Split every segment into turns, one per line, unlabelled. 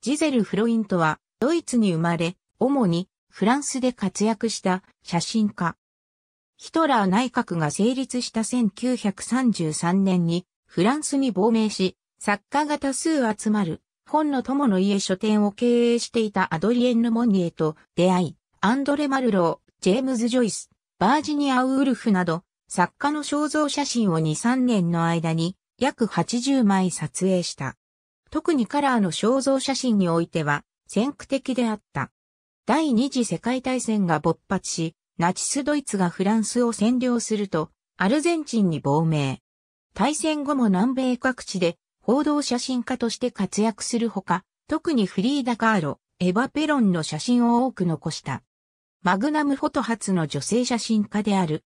ジゼル・フロイントは、ドイツに生まれ、主にフランスで活躍した写真家。ヒトラー内閣が成立した1933年にフランスに亡命し、作家が多数集まる本の友の家書店を経営していたアドリエン・ル・モニエと出会い、アンドレ・マルロー、ジェームズ・ジョイス、バージニア・ウールフなど、作家の肖像写真を2、3年の間に約80枚撮影した。特にカラーの肖像写真においては、先駆的であった。第二次世界大戦が勃発し、ナチスドイツがフランスを占領すると、アルゼンチンに亡命。大戦後も南米各地で報道写真家として活躍するほか、特にフリーダ・カーロ、エヴァ・ペロンの写真を多く残した。マグナムフォト発の女性写真家である。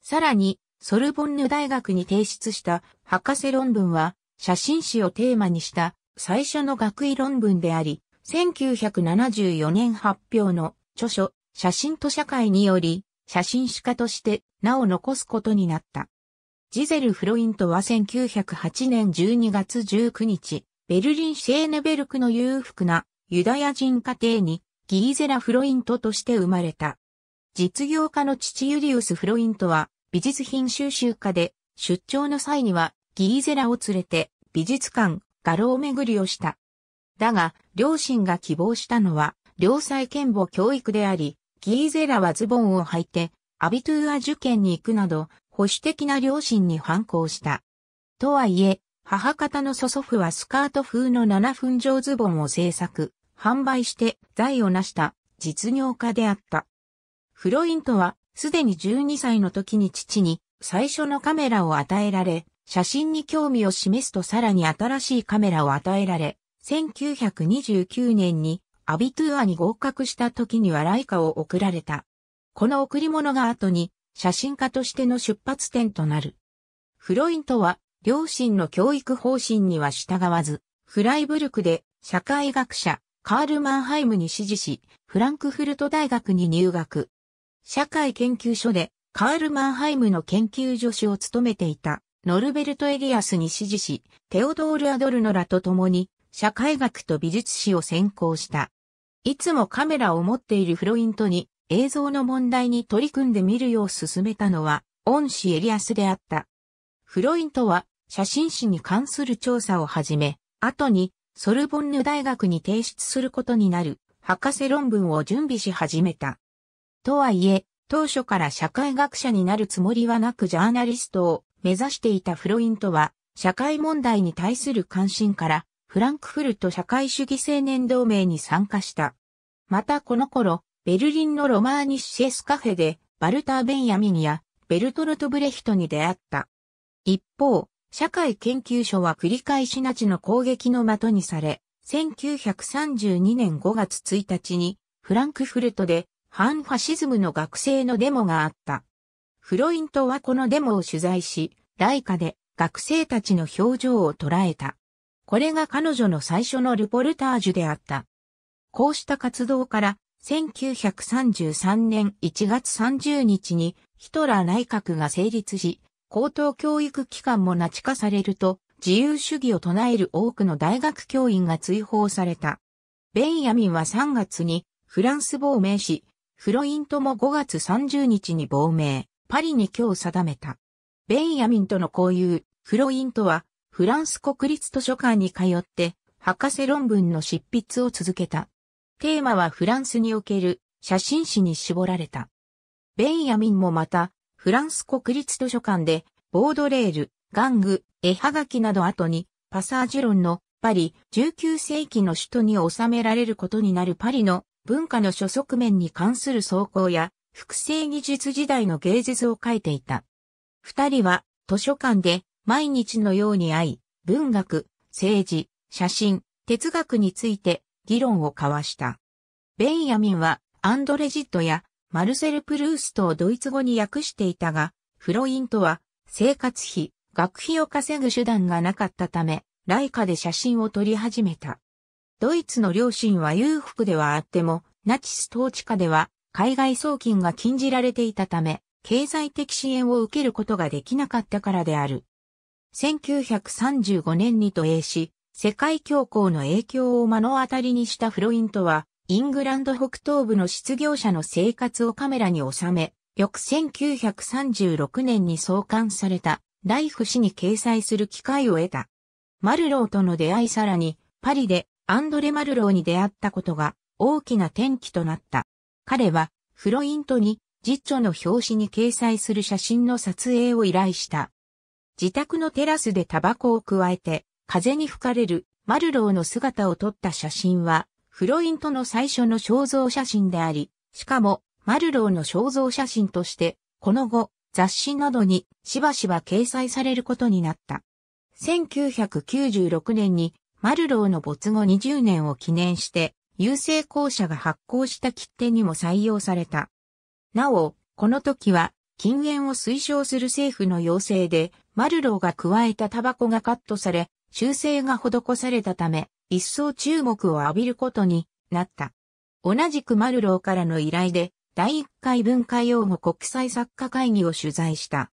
さらに、ソルボンヌ大学に提出した博士論文は、写真史をテーマにした最初の学位論文であり、1974年発表の著書、写真と社会により、写真史家として名を残すことになった。ジゼル・フロイントは1908年12月19日、ベルリン・シェーネベルクの裕福なユダヤ人家庭にギーゼラ・フロイントとして生まれた。実業家の父ユリウス・フロイントは美術品収集家で出張の際にはギーゼラを連れて美術館、画廊巡りをした。だが、両親が希望したのは、良妻賢母教育であり、ギーゼラはズボンを履いて、アビトゥーア受験に行くなど、保守的な両親に反抗した。とはいえ、母方の祖祖父はスカート風の7分上ズボンを制作、販売して財を成した実業家であった。フロイントはすでに12歳の時に父に最初のカメラを与えられ、写真に興味を示すとさらに新しいカメラを与えられ、1929年にアビトゥアに合格した時にはライカを贈られた。この贈り物が後に写真家としての出発点となる。フロイントは両親の教育方針には従わず、フライブルクで社会学者カール・マンハイムに支持し、フランクフルト大学に入学。社会研究所でカール・マンハイムの研究助手を務めていた。ノルベルト・エリアスに指示し、テオドール・アドルノらと共に、社会学と美術史を専攻した。いつもカメラを持っているフロイントに映像の問題に取り組んでみるよう勧めたのは、恩師エリアスであった。フロイントは写真史に関する調査を始め、後にソルボンヌ大学に提出することになる博士論文を準備し始めた。とはいえ、当初から社会学者になるつもりはなくジャーナリストを目指していたフロイントは、社会問題に対する関心から、フランクフルト社会主義青年同盟に参加した。またこの頃、ベルリンのロマーニッシェスカフェで、バルター・ベンヤミニや、ベルトルト・ブレヒトに出会った。一方、社会研究所は繰り返しナチの攻撃の的にされ、1932年5月1日に、フランクフルトで、反ファシズムの学生のデモがあった。フロイントはこのデモを取材し、ライカで学生たちの表情を捉えた。これが彼女の最初のルポルタージュであった。こうした活動から、1933年1月30日にヒトラー内閣が成立し、高等教育機関もナチ化されると、自由主義を唱える多くの大学教員が追放された。ベンヤミンは3月にフランス亡命し、フロイントも5月30日に亡命。パリに今日定めた。ベンヤミンとの交友、フロインとは、フランス国立図書館に通って、博士論文の執筆を続けた。テーマはフランスにおける写真誌に絞られた。ベンヤミンもまた、フランス国立図書館で、ボードレール、玩具、絵はがきなど後に、パサージュ論のパリ、19世紀の首都に収められることになるパリの文化の諸側面に関する草稿や、複製技術時代の芸術を書いていた。二人は図書館で毎日のように会い、文学、政治、写真、哲学について議論を交わした。ベンヤミンはアンドレジットやマルセル・プルーストをドイツ語に訳していたが、フロインとは生活費、学費を稼ぐ手段がなかったため、ライカで写真を撮り始めた。ドイツの両親は裕福ではあっても、ナチス統治下では海外送金が禁じられていたため、経済的支援を受けることができなかったからである。1935年に渡英し、世界恐慌の影響を目の当たりにしたフロイントは、イングランド北東部の失業者の生活をカメラに収め、翌1936年に創刊された、ライフ誌に掲載する機会を得た。マルローとの出会いさらに、パリでアンドレ・マルローに出会ったことが大きな転機となった。彼はフロイントに実著の表紙に掲載する写真の撮影を依頼した。自宅のテラスでタバコを加えて風に吹かれるマルローの姿を撮った写真はフロイントの最初の肖像写真であり、しかもマルローの肖像写真としてこの後雑誌などにしばしば掲載されることになった。1996年にマルローの没後20年を記念して郵政公社が発行した切手にも採用された。なお、この時は禁煙を推奨する政府の要請で、マルローが加えたタバコがカットされ、修正が施されたため、一層注目を浴びることになった。同じくマルローからの依頼で、第1回文化用語国際作家会議を取材した。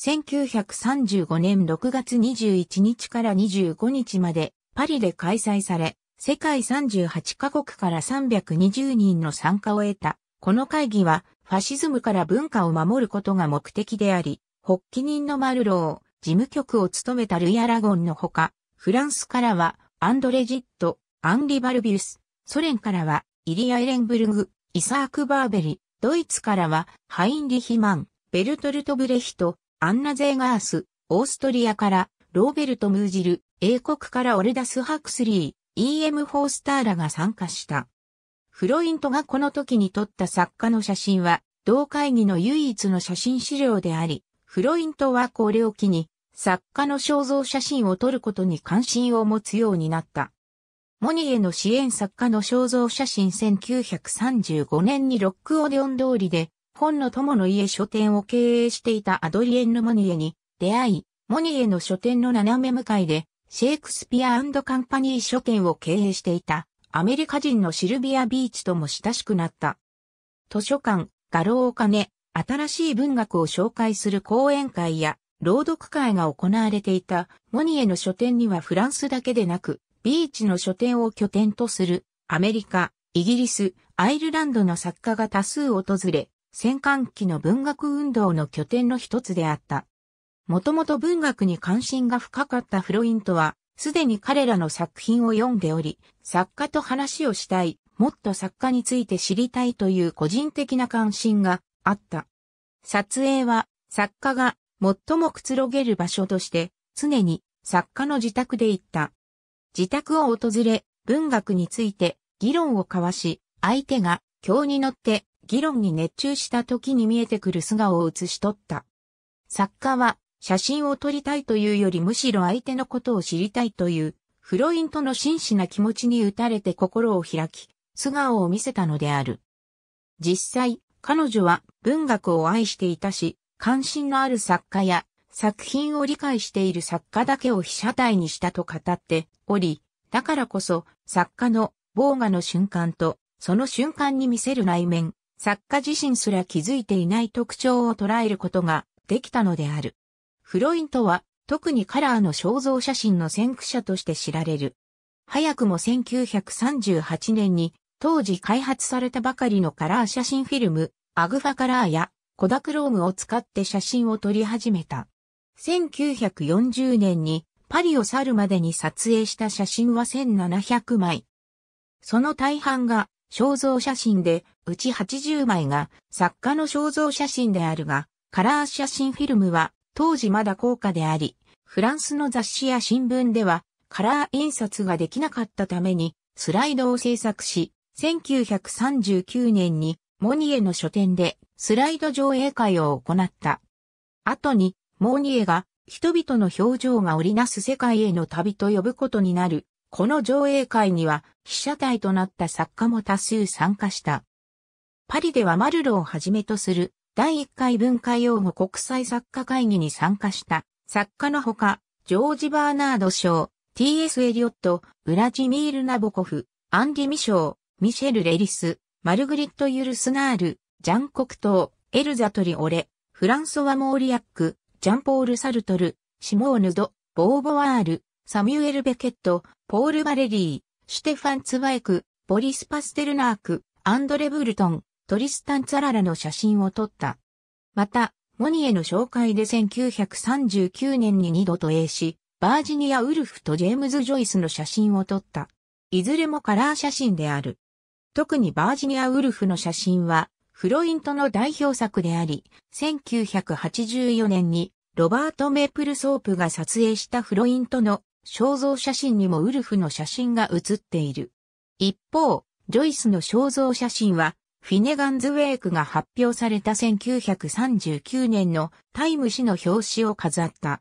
1935年6月21日から25日までパリで開催され、世界38カ国から320人の参加を得た。この会議は、ファシズムから文化を守ることが目的であり、発起人のマルロー、事務局を務めたルイ・アラゴンのほか、フランスからは、アンドレ・ジット、アンリ・バルビウス、ソ連からは、イリア・エレンブルグ、イサーク・バーベリ、ドイツからは、ハインリヒマン、ベルトルト・ブレヒト、アンナ・ゼーガース、オーストリアから、ローベルト・ムージル、英国からオルダス・ハクスリー、E.M. フォースターらが参加した。フロイントがこの時に撮った作家の写真は、同会議の唯一の写真資料であり、フロイントはこれを機に、作家の肖像写真を撮ることに関心を持つようになった。モニエの支援作家の肖像写真1935年にロックオデオン通りで、本の友の家書店を経営していたアドリエンヌ・モニエに出会い、モニエの書店の斜め向かいで、シェイクスピアカンパニー書店を経営していたアメリカ人のシルビア・ビーチとも親しくなった。図書館、画廊を兼ね、新しい文学を紹介する講演会や朗読会が行われていたモニエの書店にはフランスだけでなく、ビーチの書店を拠点とするアメリカ、イギリス、アイルランドの作家が多数訪れ、戦艦機の文学運動の拠点の一つであった。もともと文学に関心が深かったフロイントは、すでに彼らの作品を読んでおり、作家と話をしたい、もっと作家について知りたいという個人的な関心があった。撮影は作家が最もくつろげる場所として常に作家の自宅で行った。自宅を訪れ文学について議論を交わし、相手が今日に乗って議論に熱中した時に見えてくる素顔を写し取った。作家は写真を撮りたいというよりむしろ相手のことを知りたいという、フロイントの真摯な気持ちに打たれて心を開き、素顔を見せたのである。実際、彼女は文学を愛していたし、関心のある作家や作品を理解している作家だけを被写体にしたと語っており、だからこそ作家の防画の瞬間とその瞬間に見せる内面、作家自身すら気づいていない特徴を捉えることができたのである。フロイントは特にカラーの肖像写真の先駆者として知られる。早くも1938年に当時開発されたばかりのカラー写真フィルム、アグファカラーやコダクロームを使って写真を撮り始めた。1940年にパリを去るまでに撮影した写真は1700枚。その大半が肖像写真で、うち80枚が作家の肖像写真であるが、カラー写真フィルムは当時まだ高価であり、フランスの雑誌や新聞ではカラー印刷ができなかったためにスライドを制作し、1939年にモニエの書店でスライド上映会を行った。後にモニエが人々の表情が織りなす世界への旅と呼ぶことになる。この上映会には被写体となった作家も多数参加した。パリではマルロをはじめとする第1回文化用語国際作家会議に参加した作家のほか、ジョージ・バーナード賞、T.S. エリオット、ウラジミール・ナボコフ、アンディ・ミショー、ミシェル・レリス、マルグリット・ユルスナール、ジャン・コクトー、エルザ・トリオレ、フランソワ・モーリアック、ジャンポール・サルトル、シモーヌド、ボーヴォワール、サミュエル・ベケット、ポール・バレリー、シュテファン・ツバエク、ボリス・パステルナーク、アンドレ・ブルトン、トリスタン・ツァララの写真を撮った。また、モニエの紹介で1939年に2度と映し、バージニア・ウルフとジェームズ・ジョイスの写真を撮った。いずれもカラー写真である。特にバージニア・ウルフの写真は、フロイントの代表作であり、1984年にロバート・メープルソープが撮影したフロイントの肖像写真にもウルフの写真が写っている。一方、ジョイスの肖像写真はフィネガンズ・ウェイクが発表された1939年のタイム誌の表紙を飾った。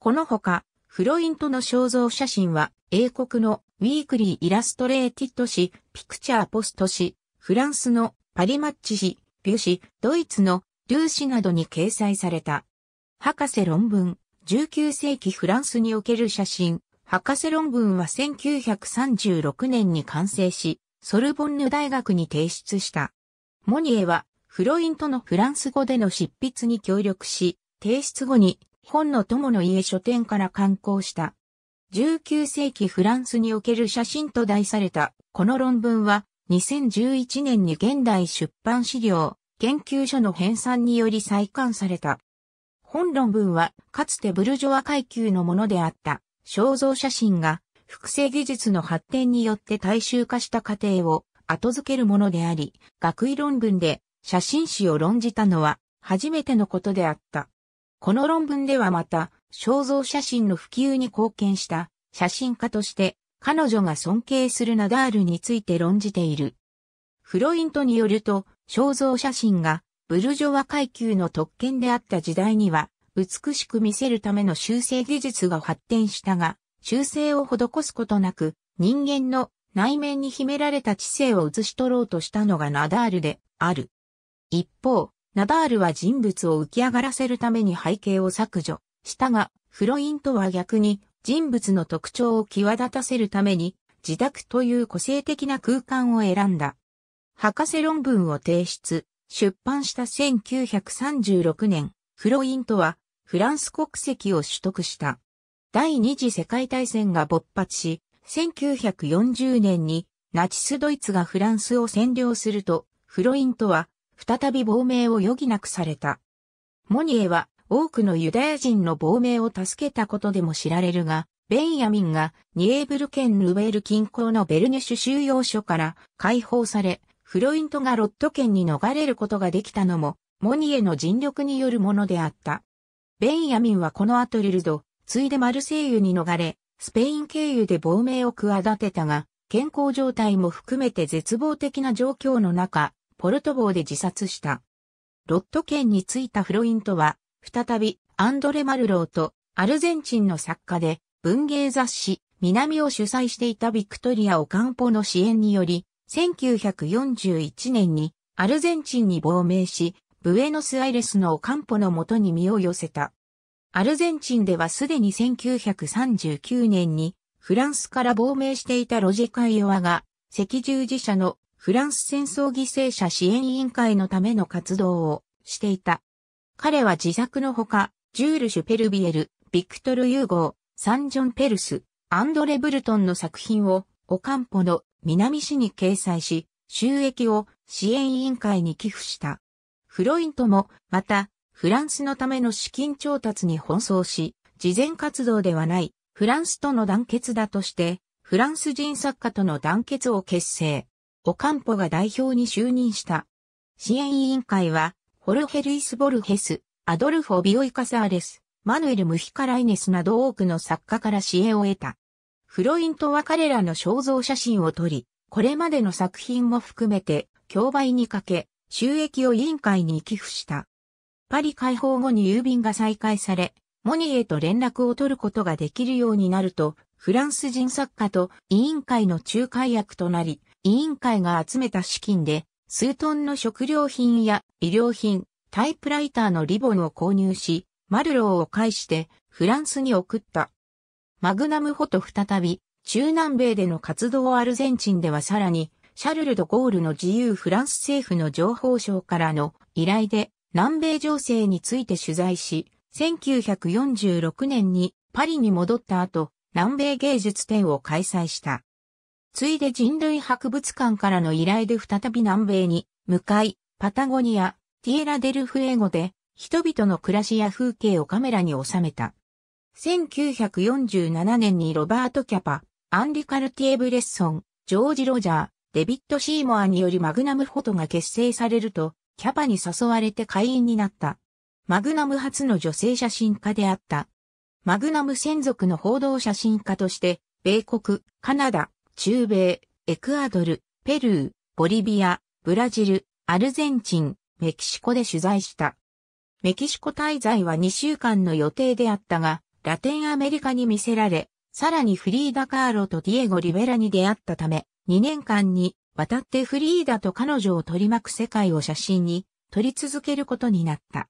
このほか、フロイントの肖像写真は、英国のウィークリー・イラストレーティッド誌、ピクチャー・ポスト誌、フランスのパリマッチ誌、ビュ誌、ドイツのルー誌などに掲載された。博士論文、19世紀フランスにおける写真、博士論文は1936年に完成し、ソルボンヌ大学に提出した。モニエは、フロイントのフランス語での執筆に協力し、提出後に本の友の家書店から刊行した。19世紀フランスにおける写真と題されたこの論文は2011年に現代出版資料研究所の編纂により再刊された。本論文はかつてブルジョア階級のものであった肖像写真が複製技術の発展によって大衆化した過程を後付けるものであり、学位論文で写真史を論じたのは初めてのことであった。この論文ではまた、肖像写真の普及に貢献した写真家として彼女が尊敬するナダールについて論じている。フロイントによると、肖像写真がブルジョワ階級の特権であった時代には、美しく見せるための修正技術が発展したが、修正を施すことなく、人間の内面に秘められた知性を写し取ろうとしたのがナダールである。一方、ナダールは人物を浮き上がらせるために背景を削除したが、フロインとは逆に人物の特徴を際立たせるために自宅という個性的な空間を選んだ。博士論文を提出、出版した1936年、フロインとはフランス国籍を取得した。第二次世界大戦が勃発し、1940年にナチスドイツがフランスを占領すると、フロイントは再び亡命を余儀なくされた。モニエは多くのユダヤ人の亡命を助けたことでも知られるが、ベンヤミンがニエーブル県ヌベール近郊のベルネシュ収容所から解放され、フロイントがロット県に逃れることができたのも、モニエの尽力によるものであった。ベンヤミンはこの後リルド、次いでマルセイユに逃れ、スペイン経由で亡命を企てたが、健康状態も含めて絶望的な状況の中、ポルトボで自殺した。ロット県に着いたフロイントは、再びアンドレ・マルローとアルゼンチンの作家で文芸雑誌南を主催していたビクトリア・オカンポの支援により、1941年にアルゼンチンに亡命し、ブエノスアイレスのオカンポのもとに身を寄せた。アルゼンチンではすでに1939年にフランスから亡命していたロジカ・イオワが赤十字社のフランス戦争犠牲者支援委員会のための活動をしていた。彼は自作のほか、ジュール・シュペルビエル、ビクトル・ユーゴー、サンジョン・ペルス、アンドレ・ブルトンの作品をオカンポの南市に掲載し、収益を支援委員会に寄付した。フロイントも、また、フランスのための資金調達に奔走し、慈善活動ではない、フランスとの団結だとして、フランス人作家との団結を結成。オカンポが代表に就任した。支援委員会は、ホルヘルイス・ボルヘス、アドルフォ・ビオイカサーレス、マヌエル・ムヒカライネスなど多くの作家から支援を得た。フロイントは彼らの肖像写真を撮り、これまでの作品も含めて、競売にかけ、収益を委員会に寄付した。パリ解放後に郵便が再開され、モニエと連絡を取ることができるようになると、フランス人作家と委員会の仲介役となり、委員会が集めた資金で、数トンの食料品や医療品、タイプライターのリボンを購入し、マルローを介してフランスに送った。マグナムホと再び、中南米での活動をアルゼンチンではさらに、シャルル・ド・ゴールの自由フランス政府の情報省からの依頼で南米情勢について取材し、1946年にパリに戻った後、南米芸術展を開催した。ついで人類博物館からの依頼で再び南米に向かい、パタゴニア、ティエラデルフエゴで人々の暮らしや風景をカメラに収めた。1947年にロバート・キャパ、アンリ・カルティエ・ブレッソン、ジョージ・ロジャー、デビッド・シーモアによりマグナムフォトが結成されると、キャパに誘われて会員になった。マグナム初の女性写真家であった。マグナム専属の報道写真家として、米国、カナダ、中米、エクアドル、ペルー、ボリビア、ブラジル、アルゼンチン、メキシコで取材した。メキシコ滞在は2週間の予定であったが、ラテンアメリカに見せられ、さらにフリーダ・カーロとディエゴ・リベラに出会ったため、2年間に渡ってフリーダと彼女を取り巻く世界を写真に撮り続けることになった。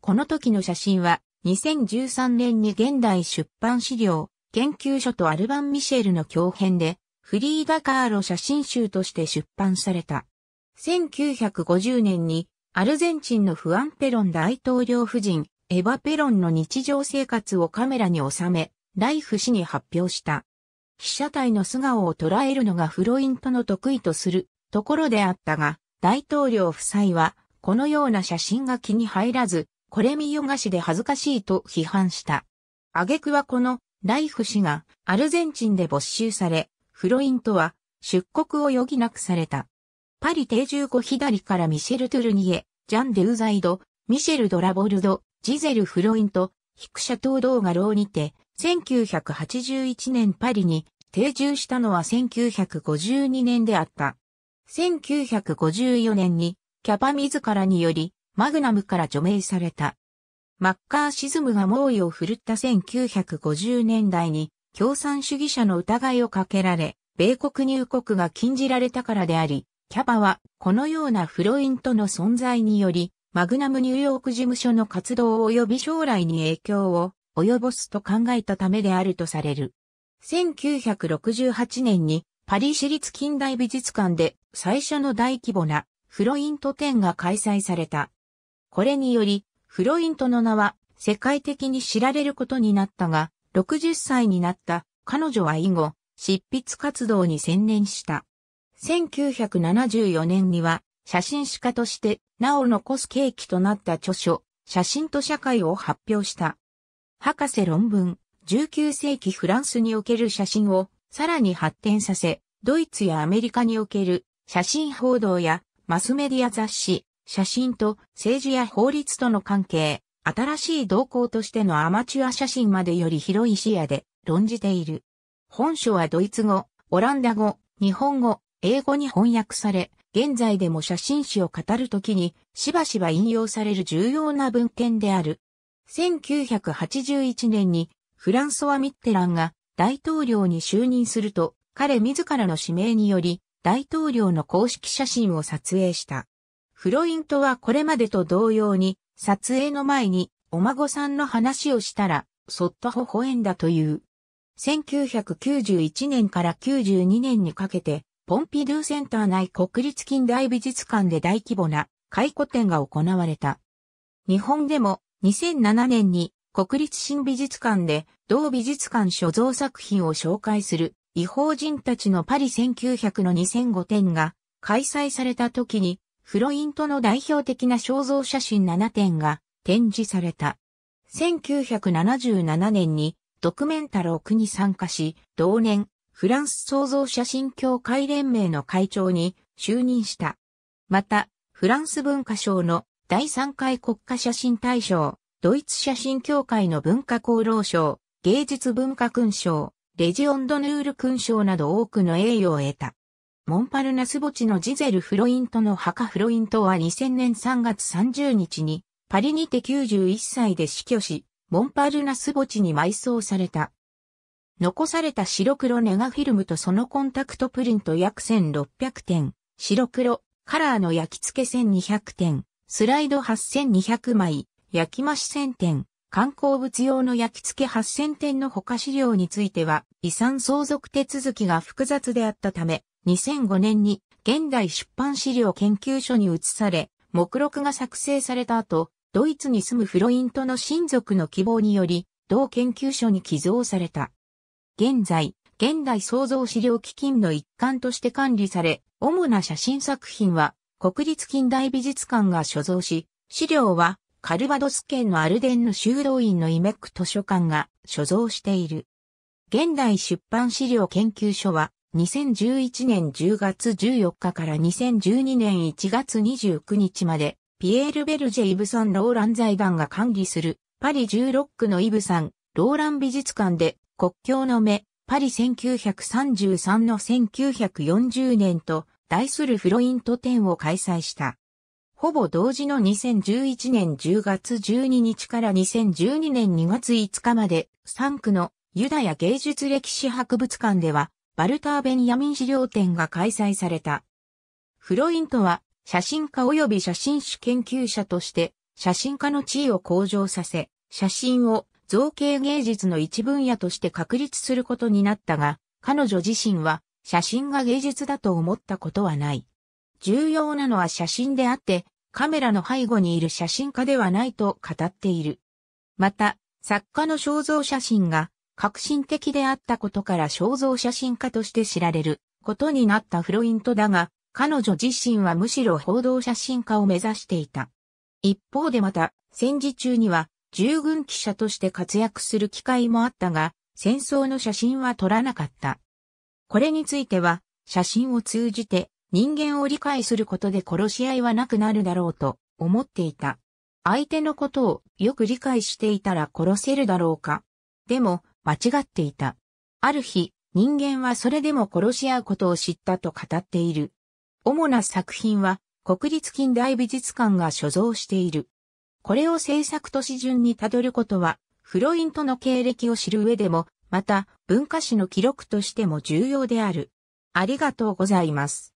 この時の写真は2013年に現代出版資料、研究所とアルバン・ミシェルの共編でフリーダ・カーロ写真集として出版された。1950年にアルゼンチンのフアン・ペロン大統領夫人エヴァ・ペロンの日常生活をカメラに収め、ライフ氏に発表した。被写体の素顔を捉えるのがフロイントの得意とするところであったが、大統領夫妻は、このような写真が気に入らず、これ見よがしで恥ずかしいと批判した。挙句はこの、ライフ氏がアルゼンチンで没収され、フロイントは出国を余儀なくされた。パリ定住後左からミシェル・トゥルニエ、ジャン・デューザイド、ミシェル・ドラボルド、ジゼル・フロイント、ヒクシャトドーガローにて、1981年パリに定住したのは1952年であった。1954年にキャパ自らによりマグナムから除名された。マッカーシズムが猛威を振るった1950年代に共産主義者の疑いをかけられ、米国入国が禁じられたからであり、キャパはこのようなフロインとの存在により、マグナムニューヨーク事務所の活動及び将来に影響を及ぼすと考えたためであるとされる。1968年にパリ市立近代美術館で最初の大規模なフロイント展が開催された。これにより、フロイントの名は世界的に知られることになったが、60歳になった彼女は以後、執筆活動に専念した。1974年には写真史家として名を残す契機となった著書、写真と社会を発表した。博士論文、19世紀フランスにおける写真をさらに発展させ、ドイツやアメリカにおける写真報道やマスメディア雑誌、写真と政治や法律との関係、新しい動向としてのアマチュア写真までより広い視野で論じている。本書はドイツ語、オランダ語、日本語、英語に翻訳され、現在でも写真史を語るときにしばしば引用される重要な文献である。1981年にフランソワ・ミッテランが大統領に就任すると、彼自らの指名により大統領の公式写真を撮影した。フロイントはこれまでと同様に、撮影の前にお孫さんの話をしたら、そっと微笑んだという。1991年から92年にかけて、ポンピドゥセンター内国立近代美術館で大規模な回顧展が行われた。日本でも2007年に国立新美術館で同美術館所蔵作品を紹介する違法人たちのパリ1900の2005点が開催された時にフロイントの代表的な肖像写真7点が展示された。1977年にドクメンタロークに参加し、同年フランス創造写真協会連盟の会長に就任した。また、フランス文化省の第3回国家写真大賞、ドイツ写真協会の文化功労賞、芸術文化勲章、レジオンドヌール勲章など多くの栄誉を得た。モンパルナス墓地のジゼル・フロイントの墓フロイントは2000年3月30日にパリにて91歳で死去し、モンパルナス墓地に埋葬された。残された白黒ネガフィルムとそのコンタクトプリント約1600点、白黒、カラーの焼き付け1200点、スライド8200枚、焼き増し1000点、観光物用の焼き付け8000点の他資料については、遺産相続手続きが複雑であったため、2005年に現代出版資料研究所に移され、目録が作成された後、ドイツに住むフロイントの親族の希望により、同研究所に寄贈された。現在、現代創造資料基金の一環として管理され、主な写真作品は、国立近代美術館が所蔵し、資料はカルバドス県のアルデンの修道院のイメック図書館が所蔵している。現代出版資料研究所は2011年10月14日から2012年1月29日までピエール・ベルジェ・イブサン・ローラン財団が管理するパリ16区のイブサン・ローラン美術館で国境の目パリ1933の1940年と題するフロイント展を開催した。ほぼ同時の2011年10月12日から2012年2月5日まで、3区のユダヤ芸術歴史博物館では、バルター・ベンヤミン資料展が開催された。フロイントは、写真家及び写真史研究者として、写真家の地位を向上させ、写真を造形芸術の一分野として確立することになったが、彼女自身は写真が芸術だと思ったことはない。重要なのは写真であって、カメラの背後にいる写真家ではないと語っている。また、作家の肖像写真が革新的であったことから肖像写真家として知られることになったフロイントだが、彼女自身はむしろ報道写真家を目指していた。一方でまた、戦時中には従軍記者として活躍する機会もあったが、戦争の写真は撮らなかった。これについては、写真を通じて人間を理解することで殺し合いはなくなるだろうと思っていた。相手のことをよく理解していたら殺せるだろうか。でも、間違っていた。ある日、人間はそれでも殺し合うことを知ったと語っている。主な作品は、国立近代美術館が所蔵している。これを制作都市順にたどることは、フロイントの経歴を知る上でもまた文化史の記録としても重要である。ありがとうございます。